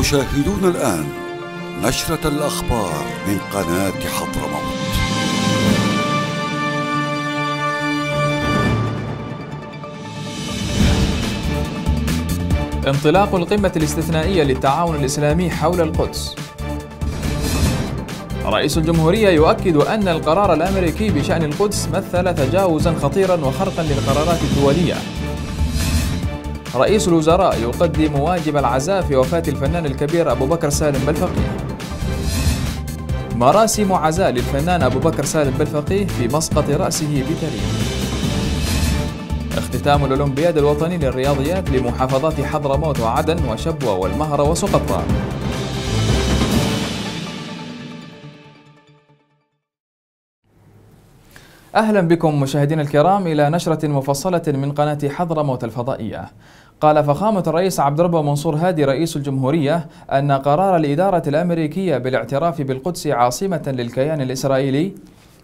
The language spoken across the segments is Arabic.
تشاهدون الآن نشرة الأخبار من قناة حضرموت انطلاق القمة الاستثنائية للتعاون الإسلامي حول القدس رئيس الجمهورية يؤكد أن القرار الأمريكي بشأن القدس مثل تجاوزا خطيرا وخرقا للقرارات الدولية رئيس الوزراء يقدم واجب العزاء في وفاة الفنان الكبير أبو بكر سالم بالفقيه مراسم عزاء للفنان أبو بكر سالم بالفقيه في مسقط رأسه بتاريخ اختتام الأولمبياد الوطني للرياضيات لمحافظات حضرموت وعدن وشبوة والمهرة وسقطرى أهلا بكم مشاهدينا الكرام إلى نشرة مفصلة من قناة حضرموت الفضائية قال فخامة الرئيس عبد الرب منصور هادي رئيس الجمهورية أن قرار الإدارة الأمريكية بالاعتراف بالقدس عاصمة للكيان الإسرائيلي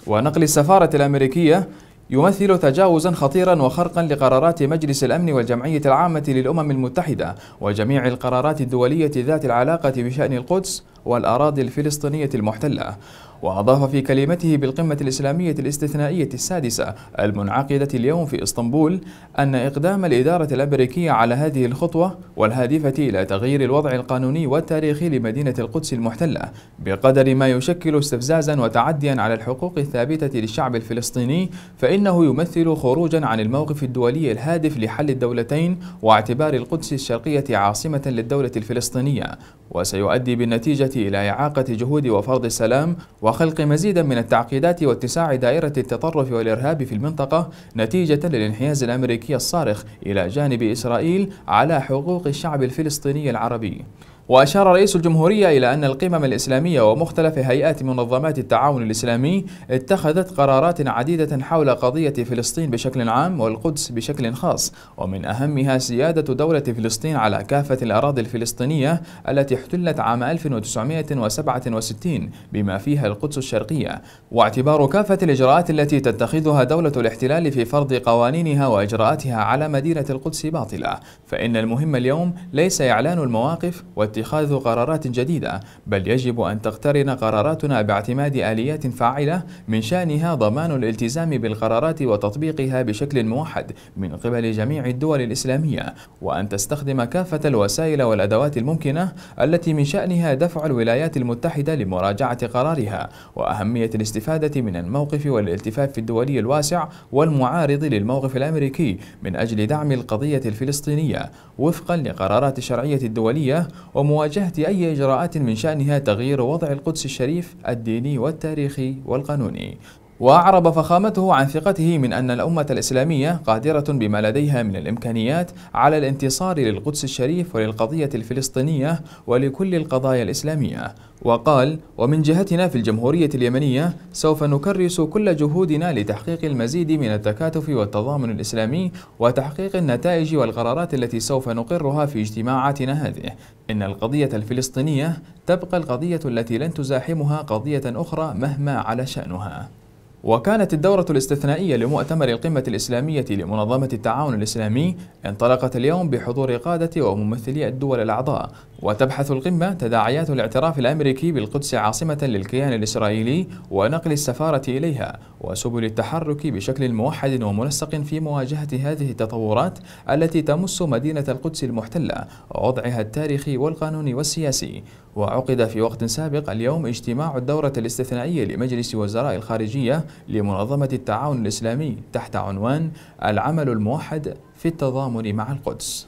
ونقل السفارة الأمريكية يمثل تجاوزا خطيرا وخرقا لقرارات مجلس الأمن والجمعية العامة للأمم المتحدة وجميع القرارات الدولية ذات العلاقة بشأن القدس والأراضي الفلسطينية المحتلة وأضاف في كلمته بالقمة الإسلامية الاستثنائية السادسة المنعقدة اليوم في إسطنبول أن إقدام الإدارة الأمريكية على هذه الخطوة والهادفة إلى تغيير الوضع القانوني والتاريخي لمدينة القدس المحتلة بقدر ما يشكل استفزازا وتعديا على الحقوق الثابتة للشعب الفلسطيني فإنه يمثل خروجا عن الموقف الدولي الهادف لحل الدولتين واعتبار القدس الشرقية عاصمة للدولة الفلسطينية وسيؤدي بالنتيجة إلى إعاقة جهود وفرض السلام وخلق مزيدا من التعقيدات واتساع دائرة التطرف والإرهاب في المنطقة نتيجة للانحياز الأمريكي الصارخ إلى جانب إسرائيل على حقوق الشعب الفلسطيني العربي وأشار رئيس الجمهورية إلى أن القمم الإسلامية ومختلف هيئات منظمات التعاون الإسلامي اتخذت قرارات عديدة حول قضية فلسطين بشكل عام والقدس بشكل خاص ومن أهمها سيادة دولة فلسطين على كافة الأراضي الفلسطينية التي احتلت عام 1967 بما فيها القدس الشرقية واعتبار كافة الإجراءات التي تتخذها دولة الاحتلال في فرض قوانينها وإجراءاتها على مدينة القدس باطلة فإن المهم اليوم ليس إعلان المواقف والتعامل اتخاذ قرارات جديدة بل يجب أن تقترن قراراتنا باعتماد آليات فاعلة من شأنها ضمان الالتزام بالقرارات وتطبيقها بشكل موحد من قبل جميع الدول الإسلامية وأن تستخدم كافة الوسائل والأدوات الممكنة التي من شأنها دفع الولايات المتحدة لمراجعة قرارها وأهمية الاستفادة من الموقف والالتفاف الدولي الواسع والمعارض للموقف الأمريكي من أجل دعم القضية الفلسطينية وفقا لقرارات الشرعية الدولية وم ومواجهة أي إجراءات من شأنها تغيير وضع القدس الشريف الديني والتاريخي والقانوني وأعرب فخامته عن ثقته من أن الأمة الإسلامية قادرة بما لديها من الإمكانيات على الانتصار للقدس الشريف وللقضية الفلسطينية ولكل القضايا الإسلامية وقال ومن جهتنا في الجمهورية اليمنية سوف نكرس كل جهودنا لتحقيق المزيد من التكاتف والتضامن الإسلامي وتحقيق النتائج والقرارات التي سوف نقرها في اجتماعاتنا هذه إن القضية الفلسطينية تبقى القضية التي لن تزاحمها قضية أخرى مهما على شأنها وكانت الدورة الاستثنائية لمؤتمر القمة الإسلامية لمنظمة التعاون الإسلامي انطلقت اليوم بحضور قادة وممثلي الدول الأعضاء وتبحث القمة تداعيات الاعتراف الأمريكي بالقدس عاصمة للكيان الإسرائيلي ونقل السفارة إليها وسبل التحرك بشكل موحد ومنسق في مواجهة هذه التطورات التي تمس مدينة القدس المحتلة ووضعها التاريخي والقانوني والسياسي وعقد في وقت سابق اليوم اجتماع الدورة الاستثنائية لمجلس وزراء الخارجية لمنظمة التعاون الإسلامي تحت عنوان العمل الموحد في التضامن مع القدس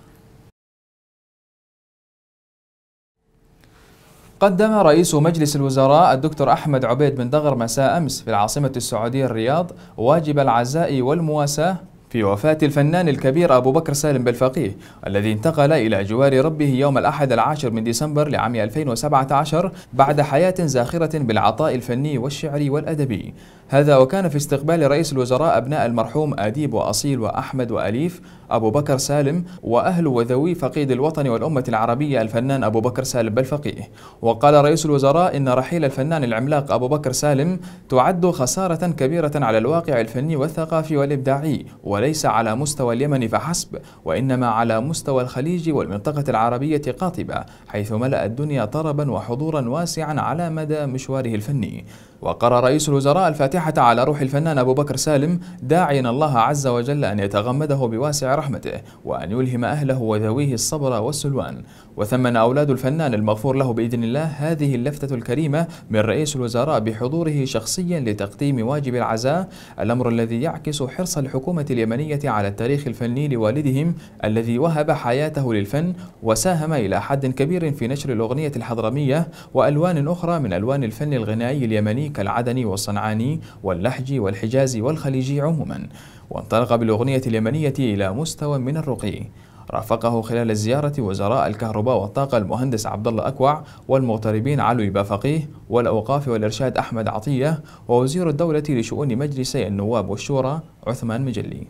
قدم رئيس مجلس الوزراء الدكتور أحمد عبيد بن دغر مساء أمس في العاصمة السعودية الرياض واجب العزاء والمواساة في وفاة الفنان الكبير أبو بكر سالم بالفقيه الذي انتقل إلى جوار ربه يوم الأحد العاشر من ديسمبر لعام 2017 بعد حياة زاخرة بالعطاء الفني والشعري والأدبي هذا وكان في استقبال رئيس الوزراء أبناء المرحوم أديب وأصيل وأحمد وأليف أبو بكر سالم وأهل وذوي فقيد الوطن والأمة العربية الفنان أبو بكر سالم بالفقيه وقال رئيس الوزراء إن رحيل الفنان العملاق أبو بكر سالم تعد خسارة كبيرة على الواقع الفني والثقافي والإبداعي وليس على مستوى اليمن فحسب وإنما على مستوى الخليج والمنطقة العربية قاطبة حيث ملأ الدنيا طربا وحضورا واسعا على مدى مشواره الفني وقرأ رئيس الوزراء الفاتحة على روح الفنان أبو بكر سالم داعيا الله عز وجل أن يتغمده بواسع رحمته وأن يلهم أهله وذويه الصبر والسلوان وثمن أولاد الفنان المغفور له بإذن الله هذه اللفتة الكريمة من رئيس الوزراء بحضوره شخصيا لتقديم واجب العزاء الأمر الذي يعكس حرص الحكومة اليمنية على التاريخ الفني لوالدهم الذي وهب حياته للفن وساهم إلى حد كبير في نشر الأغنية الحضرمية وألوان أخرى من ألوان الفن الغنائي اليمني كالعدني والصنعاني واللحجي والحجازي والخليجي عموما وانطلق بالأغنية اليمنية إلى مستوى من الرقي رافقه خلال الزيارة وزراء الكهرباء والطاقة المهندس عبد الله أكوع والمغتربين علو بافقيه والأوقاف والإرشاد أحمد عطية ووزير الدولة لشؤون مجلسي النواب والشورى عثمان مجلي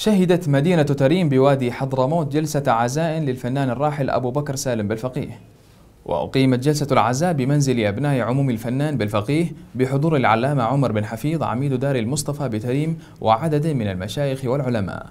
شهدت مدينة تريم بوادي حضرموت جلسة عزاء للفنان الراحل أبو بكر سالم بالفقيه وأقيمت جلسة العزاء بمنزل أبناء عموم الفنان بالفقيه بحضور العلامة عمر بن حفيظ عميد دار المصطفى بتريم وعدد من المشايخ والعلماء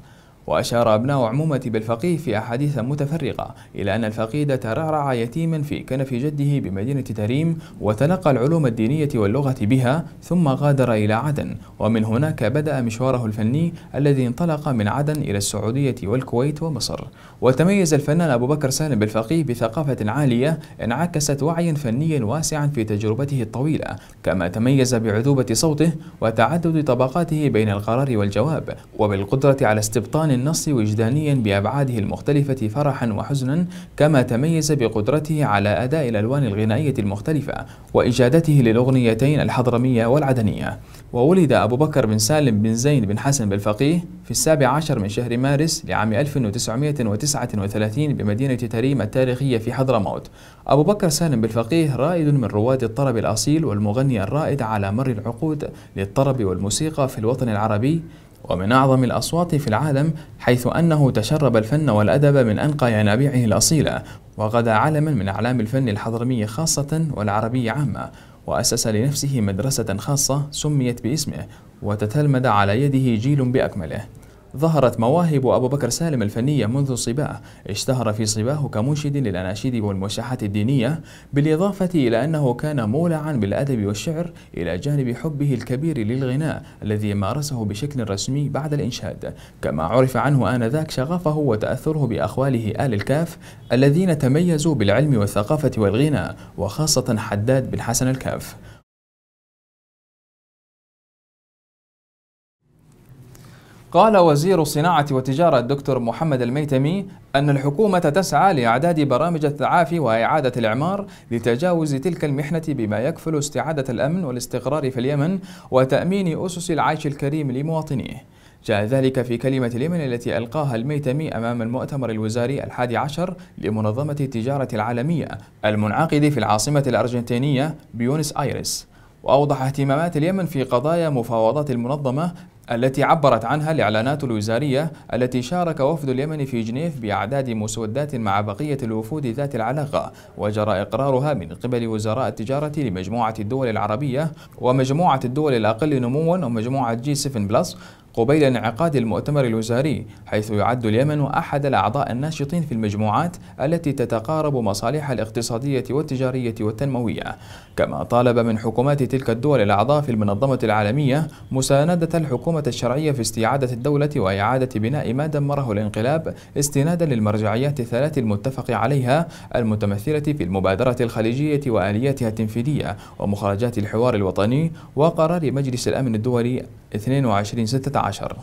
وأشار أبناء عمومة بالفقيه في أحاديث متفرقة إلى أن الفقيد ترعرع يتيما في كنف جده بمدينة تريم وتلقى العلوم الدينية واللغة بها ثم غادر إلى عدن ومن هناك بدأ مشواره الفني الذي انطلق من عدن إلى السعودية والكويت ومصر وتميز الفنان أبو بكر سالم بالفقيه بثقافة عالية انعكست وعيا فنيا واسعا في تجربته الطويلة كما تميز بعذوبة صوته وتعدد طبقاته بين القرار والجواب وبالقدرة على استبطان النص وجدانيا بأبعاده المختلفة فرحا وحزنا كما تميز بقدرته على أداء الألوان الغنائية المختلفة وإجادته للأغنيتين الحضرمية والعدنية وولد أبو بكر بن سالم بن زين بن حسن بالفقيه في السابع عشر من شهر مارس لعام 1939 بمدينة تريم التاريخية في حضرموت أبو بكر سالم بالفقيه رائد من رواد الطرب الأصيل والمغني الرائد على مر العقود للطرب والموسيقى في الوطن العربي ومن أعظم الأصوات في العالم حيث أنه تشرب الفن والأدب من أنقى ينابيعه الأصيلة وغدا علما من أعلام الفن الحضرمي خاصة والعربي عامة وأسس لنفسه مدرسة خاصة سميت باسمه وتتلمذ على يده جيل بأكمله ظهرت مواهب أبو بكر سالم الفنية منذ صباه اشتهر في صباه كمنشد للأناشيد والموشحات الدينية بالإضافة إلى أنه كان مولعا بالأدب والشعر إلى جانب حبه الكبير للغناء الذي مارسه بشكل رسمي بعد الإنشاد كما عرف عنه آنذاك شغفه وتأثره بأخواله آل الكاف الذين تميزوا بالعلم والثقافة والغناء وخاصة حداد بن حسن الكاف قال وزير الصناعة والتجارة الدكتور محمد الميتمي أن الحكومة تسعى لإعداد برامج التعافي وإعادة الإعمار لتجاوز تلك المحنة بما يكفل استعادة الأمن والاستقرار في اليمن وتأمين أسس العيش الكريم لمواطنيه جاء ذلك في كلمة اليمن التي ألقاها الميتمي أمام المؤتمر الوزاري الحادي عشر لمنظمة التجارة العالمية المنعقد في العاصمة الأرجنتينية بيونس آيرس وأوضح اهتمامات اليمن في قضايا مفاوضات المنظمة التي عبرت عنها الإعلانات الوزارية التي شارك وفد اليمن في جنيف بأعداد مسودات مع بقية الوفود ذات العلاقة وجرى إقرارها من قبل وزراء التجارة لمجموعة الدول العربية ومجموعة الدول الأقل نموا ومجموعة جي 7 بلس قبيل انعقاد المؤتمر الوزاري حيث يعد اليمن أحد الأعضاء الناشطين في المجموعات التي تتقارب مصالحها الاقتصادية والتجارية والتنموية كما طالب من حكومات تلك الدول الأعضاء في المنظمة العالمية مساندة الحكومة الشرعية في استعادة الدولة وإعادة بناء ما دمره الانقلاب استنادا للمرجعيات الثلاث المتفق عليها المتمثلة في المبادرة الخليجية وآلياتها التنفيذية ومخرجات الحوار الوطني وقرار مجلس الأمن الدولي 22 16 عشر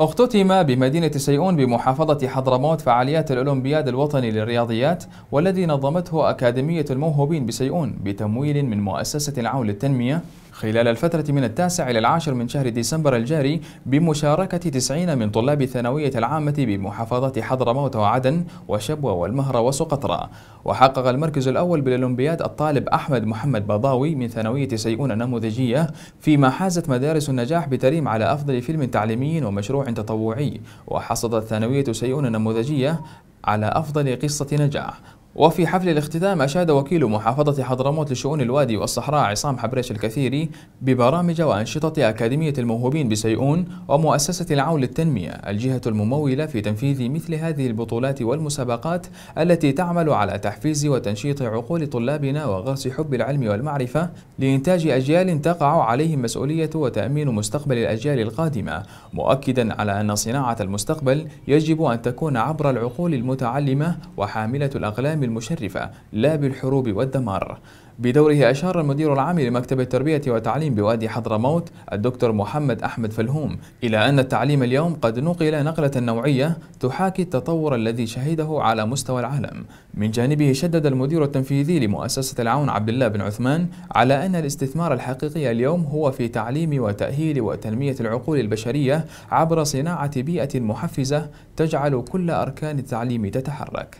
اختتم بمدينة سيئون بمحافظة حضرموت فعاليات الأولمبياد الوطني للرياضيات والذي نظمته أكاديمية الموهوبين بسيئون بتمويل من مؤسسة العون للتنمية خلال الفترة من التاسع إلى العاشر من شهر ديسمبر الجاري بمشاركة تسعين من طلاب الثانوية العامة بمحافظات حضرموت وعدن وشبوة والمهرة وسقطرى وحقق المركز الأول بالأولمبياد الطالب أحمد محمد بضاوي من ثانوية سيئون النموذجية فيما حازت مدارس النجاح بتريم على أفضل فيلم تعليمي ومشروع تطوعي وحصدت ثانوية سيئون النموذجية على أفضل قصة نجاح وفي حفل الاختتام أشاد وكيل محافظة حضرموت لشؤون الوادي والصحراء عصام حبريش الكثيري ببرامج وأنشطة أكاديمية الموهوبين بسيئون ومؤسسة العون للتنمية الجهة الممولة في تنفيذ مثل هذه البطولات والمسابقات التي تعمل على تحفيز وتنشيط عقول طلابنا وغرس حب العلم والمعرفة لإنتاج أجيال تقع عليهم مسؤولية وتأمين مستقبل الأجيال القادمة مؤكدا على أن صناعة المستقبل يجب أن تكون عبر العقول المتعلمة وحاملة الأقلام المشرفة لا بالحروب والدمار بدوره أشار المدير العام لمكتب التربية والتعليم بوادي حضرموت الدكتور محمد أحمد فلهوم إلى أن التعليم اليوم قد نقل نقلة نوعية تحاكي التطور الذي شهده على مستوى العالم من جانبه شدد المدير التنفيذي لمؤسسة العون عبد الله بن عثمان على أن الاستثمار الحقيقي اليوم هو في تعليم وتأهيل وتنمية العقول البشرية عبر صناعة بيئة محفزة تجعل كل أركان التعليم تتحرك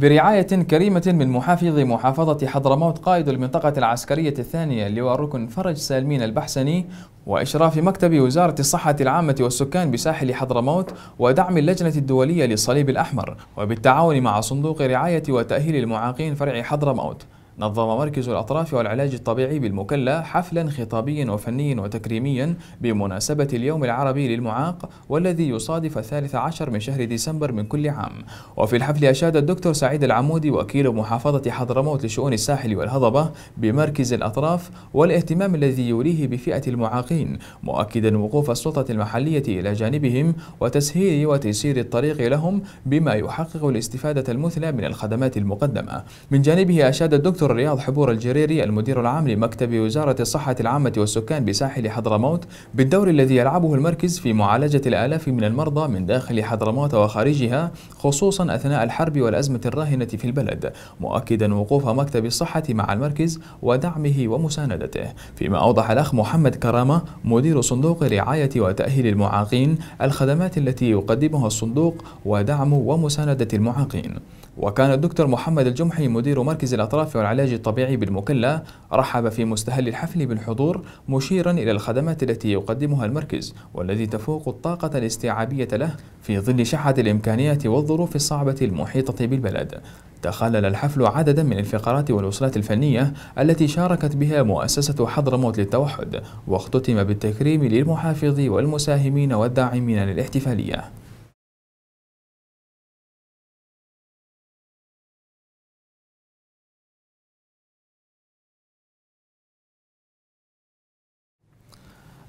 برعاية كريمة من محافظ محافظة حضرموت قائد المنطقة العسكرية الثانية اللواء ركن فرج سالمين البحسني وإشراف مكتب وزارة الصحة العامة والسكان بساحل حضرموت ودعم اللجنة الدولية للصليب الأحمر وبالتعاون مع صندوق رعاية وتأهيل المعاقين فرع حضرموت نظم مركز الأطراف والعلاج الطبيعي بالمكلا حفلا خطابيا وفنيا وتكريميا بمناسبة اليوم العربي للمعاق والذي يصادف الثالث عشر من شهر ديسمبر من كل عام وفي الحفل أشاد الدكتور سعيد العمودي وكيل محافظة حضرموت لشؤون الساحل والهضبة بمركز الأطراف والاهتمام الذي يوليه بفئة المعاقين مؤكدا وقوف السلطة المحلية إلى جانبهم وتسهيل وتيسير الطريق لهم بما يحقق الاستفادة المثلى من الخدمات المقدمة من جانبه أشاد الدكتور الدكتور رياض حبور الجريري المدير العام لمكتب وزارة الصحة العامة والسكان بساحل حضرموت بالدور الذي يلعبه المركز في معالجة الآلاف من المرضى من داخل حضرموت وخارجها خصوصا أثناء الحرب والأزمة الراهنة في البلد مؤكدا وقوف مكتب الصحة مع المركز ودعمه ومساندته فيما أوضح الأخ محمد كرامة مدير صندوق رعاية وتأهيل المعاقين الخدمات التي يقدمها الصندوق ودعم ومساندة المعاقين وكان الدكتور محمد الجمحي مدير مركز الأطراف والعلاج الطبيعي بالمكلا رحب في مستهل الحفل بالحضور مشيرا إلى الخدمات التي يقدمها المركز والذي تفوق الطاقة الاستيعابية له في ظل شحة الإمكانيات والظروف الصعبة المحيطة بالبلد تخلل الحفل عددا من الفقرات والوصلات الفنية التي شاركت بها مؤسسة حضرموت للتوحد واختتم بالتكريم للمحافظ والمساهمين والداعمين للاحتفالية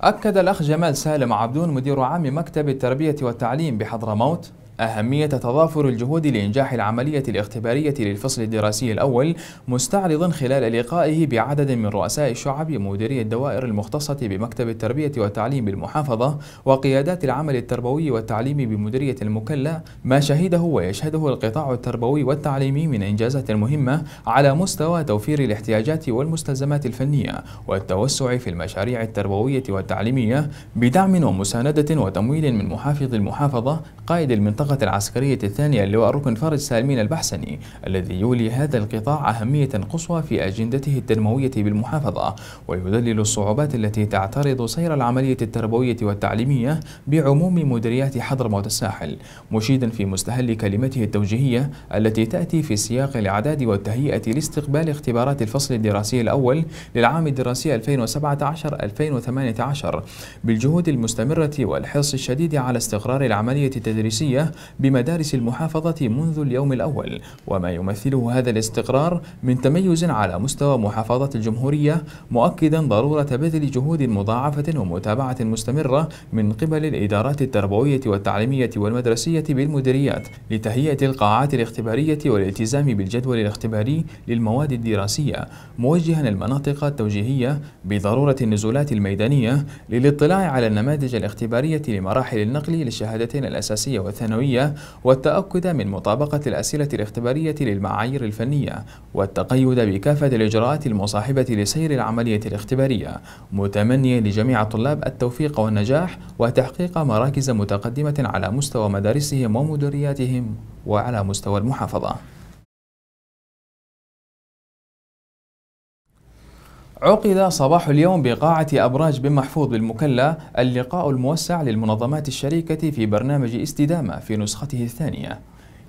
أكد الأخ جمال سالم عبدون مدير عام مكتب التربية والتعليم بحضرموت أهمية تضافر الجهود لإنجاح العملية الاختبارية للفصل الدراسي الأول مستعرضا خلال لقائه بعدد من رؤساء الشعب مديري الدوائر المختصة بمكتب التربية والتعليم بالمحافظة وقيادات العمل التربوي والتعليمي بمديرية المكلة ما شهده ويشهده القطاع التربوي والتعليمي من إنجازات مهمة على مستوى توفير الاحتياجات والمستلزمات الفنية والتوسع في المشاريع التربوية والتعليمية بدعم ومساندة وتمويل من محافظ المحافظة قائد المنطقة العسكرية الثانية اللواء ركن فارس سالمين البحسني الذي يولي هذا القطاع أهمية قصوى في أجندته التنموية بالمحافظة ويدلل الصعوبات التي تعترض سير العملية التربوية والتعليمية بعموم مديريات حضرموت الساحل مشيدا في مستهل كلمته التوجيهية التي تأتي في سياق الإعداد والتهيئة لاستقبال اختبارات الفصل الدراسي الأول للعام الدراسي 2017-2018 بالجهود المستمرة والحرص الشديد على استقرار العملية التدريسية بمدارس المحافظة منذ اليوم الأول وما يمثله هذا الاستقرار من تميز على مستوى محافظة الجمهورية مؤكدا ضرورة بذل جهود مضاعفة ومتابعة مستمرة من قبل الإدارات التربوية والتعليمية والمدرسية بالمديريات لتهيئة القاعات الاختبارية والالتزام بالجدول الاختباري للمواد الدراسية موجها المناطق التوجيهية بضرورة النزولات الميدانية للاطلاع على النماذج الاختبارية لمراحل النقل للشهادتين الأساسية والثانوية الفنية والتأكد من مطابقة الأسئلة الاختبارية للمعايير الفنية والتقيد بكافة الإجراءات المصاحبة لسير العملية الاختبارية متمنيا لجميع الطلاب التوفيق والنجاح وتحقيق مراكز متقدمة على مستوى مدارسهم ومديرياتهم وعلى مستوى المحافظة عقد صباح اليوم بقاعة أبراج بن محفوظ بالمكلا اللقاء الموسع للمنظمات الشريكة في برنامج استدامة في نسخته الثانية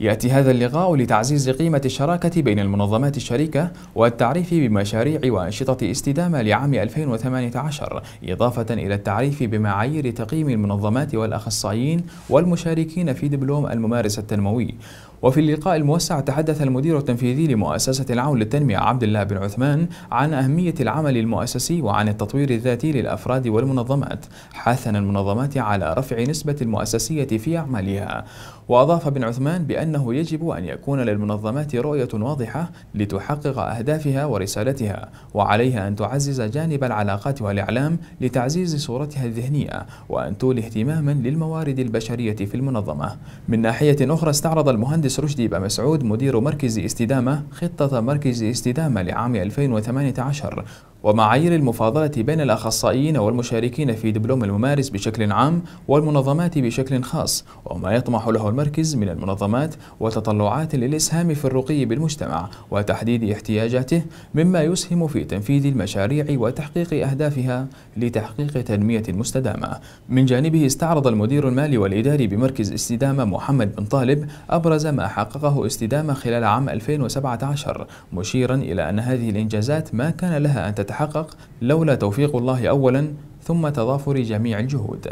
يأتي هذا اللقاء لتعزيز قيمة الشراكة بين المنظمات الشريكة والتعريف بمشاريع وأنشطة استدامة لعام 2018 إضافة إلى التعريف بمعايير تقييم المنظمات والأخصائيين والمشاركين في دبلوم الممارسة التنموي وفي اللقاء الموسع تحدث المدير التنفيذي لمؤسسة العون للتنمية عبد الله بن عثمان عن أهمية العمل المؤسسي وعن التطوير الذاتي للأفراد والمنظمات حثنا المنظمات على رفع نسبة المؤسسية في أعمالها وأضاف بن عثمان بأنه يجب أن يكون للمنظمات رؤية واضحة لتحقق أهدافها ورسالتها وعليها أن تعزز جانب العلاقات والإعلام لتعزيز صورتها الذهنية وأن تولي اهتماما للموارد البشرية في المنظمة من ناحية أخرى استعرض المهندس المهندس رشدي بمسعود مدير مركز استدامة خطة مركز استدامة لعام 2018 ومعايير المفاضلة بين الأخصائيين والمشاركين في دبلوم الممارس بشكل عام والمنظمات بشكل خاص وما يطمح له المركز من المنظمات وتطلعات للإسهام في الرقي بالمجتمع وتحديد احتياجاته مما يسهم في تنفيذ المشاريع وتحقيق أهدافها لتحقيق تنمية مستدامة من جانبه استعرض المدير المالي والإداري بمركز استدامة محمد بن طالب أبرز ما حققه استدامة خلال عام 2017 مشيرا إلى أن هذه الإنجازات ما كان لها أن تتحقق يتحقق لولا توفيق الله أولا ثم تضافر جميع الجهود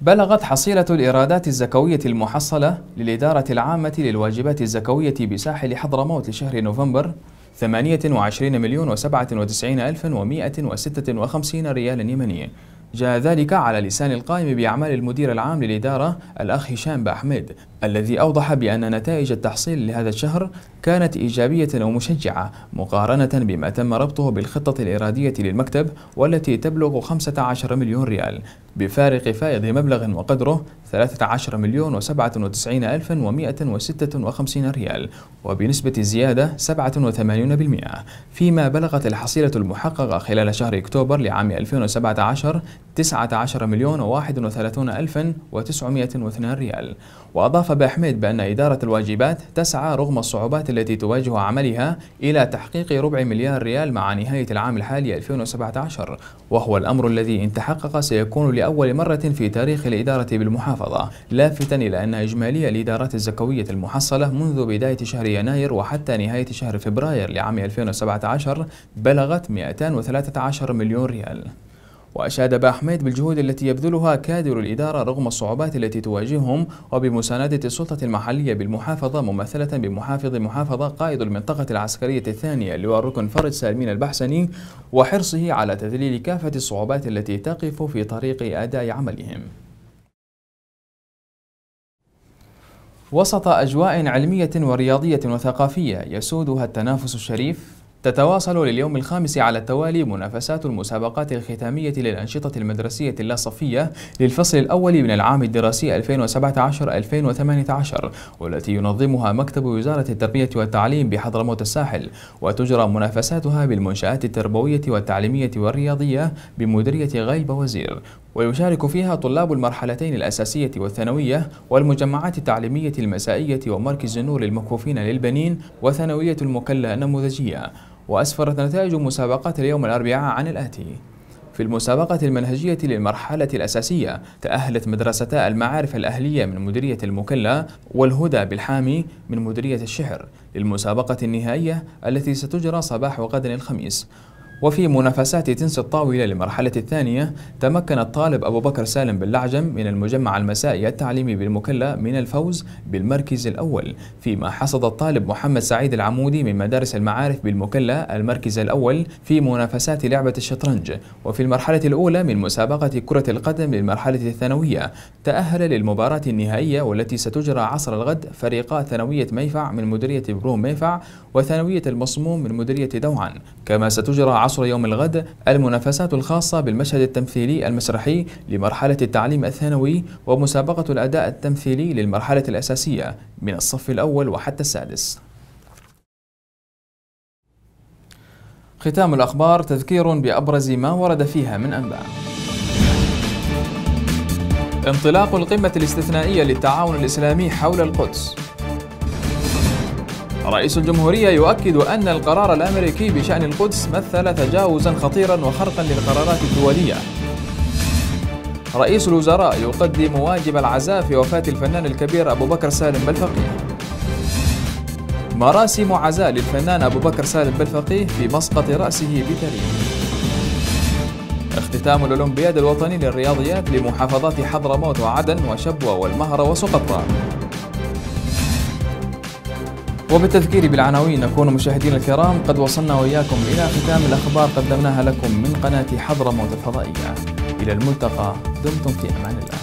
بلغت حصيلة الإيرادات الزكوية المحصلة للإدارة العامة للواجبات الزكوية بساحل حضرموت لشهر نوفمبر 28 مليون و97 ألف و156 ريال يمني جاء ذلك على لسان القائم بأعمال المدير العام للإدارة الأخ هشام بأحمد الذي أوضح بأن نتائج التحصيل لهذا الشهر كانت إيجابية ومشجعة مقارنة بما تم ربطه بالخطة الإرادية للمكتب والتي تبلغ 15 مليون ريال بفارق فائض مبلغ وقدره 13 مليون و97 ألف و156 ريال وبنسبة زيادة 87% فيما بلغت الحصيلة المحققة خلال شهر أكتوبر لعام 2017 19 مليون و31 ألف و902 ريال وأضاف بحميد بأن إدارة الواجبات تسعى رغم الصعوبات التي تواجه عملها إلى تحقيق ربع مليار ريال مع نهاية العام الحالي 2017 وهو الأمر الذي إن تحقق سيكون لأول مرة في تاريخ الإدارة بالمحافظة لافتا إلى أن إجمالي الإدارات الزكوية المحصلة منذ بداية شهر يناير وحتى نهاية شهر فبراير لعام 2017 بلغت 213 مليون ريال وأشاد باحميد بالجهود التي يبذلها كادر الإدارة رغم الصعوبات التي تواجههم وبمساندة السلطة المحلية بالمحافظة ممثلة بمحافظ المحافظة قائد المنطقة العسكرية الثانية اللواء الركن فرج سالمين البحسني وحرصه على تذليل كافة الصعوبات التي تقف في طريق أداء عملهم وسط أجواء علمية ورياضية وثقافية يسودها التنافس الشريف تتواصل لليوم الخامس على التوالي منافسات المسابقات الختامية للأنشطة المدرسية اللاصفية للفصل الأول من العام الدراسي 2017-2018 والتي ينظمها مكتب وزارة التربية والتعليم بحضرموت الساحل وتجرى منافساتها بالمنشآت التربوية والتعليمية والرياضية بمديرية غيبة وزير ويشارك فيها طلاب المرحلتين الأساسية والثانوية والمجمعات التعليمية المسائية ومركز النور للمكفوفين للبنين وثانوية المكلا النموذجية وأسفرت نتائج مسابقة اليوم الأربعاء عن الآتي في المسابقة المنهجية للمرحلة الأساسية تأهلت مدرستا المعارف الأهلية من مديرية المكلا والهدى بالحامي من مديرية الشهر للمسابقة النهائية التي ستجرى صباح غد الخميس وفي منافسات تنس الطاولة للمرحلة الثانية تمكن الطالب أبو بكر سالم باللعجم من المجمع المسائي التعليمي بالمكلا من الفوز بالمركز الأول فيما حصد الطالب محمد سعيد العمودي من مدارس المعارف بالمكلا المركز الأول في منافسات لعبة الشطرنج وفي المرحلة الأولى من مسابقة كرة القدم للمرحلة الثانوية تأهل للمباراة النهائية والتي ستجرى عصر الغد فريقا ثانوية ميفع من مديرية بروم ميفع وثانوية المصموم من مديرية دوعن كما ستجرى عصر عصر يوم الغد المنافسات الخاصة بالمشهد التمثيلي المسرحي لمرحلة التعليم الثانوي ومسابقة الأداء التمثيلي للمرحلة الأساسية من الصف الأول وحتى السادس ختام الأخبار تذكير بأبرز ما ورد فيها من أنباء انطلاق القمة الاستثنائية للتعاون الإسلامي حول القدس رئيس الجمهورية يؤكد أن القرار الأمريكي بشأن القدس مثل تجاوزا خطيرا وخرقا للقرارات الدولية رئيس الوزراء يقدم واجب العزاء في وفاة الفنان الكبير أبو بكر سالم بلفقيه مراسم عزاء للفنان أبو بكر سالم بلفقيه في مسقط رأسه بتاريخ اختتام الأولمبياد الوطني للرياضيات لمحافظات حضرموت وعدن وشبوة والمهرة وسقطرى وبالتذكير بالعناوين نكون مشاهدينا الكرام قد وصلنا وإياكم إلى ختام الأخبار قدمناها لكم من قناة حضرموت الفضائية إلى الملتقى دمتم في أمان الله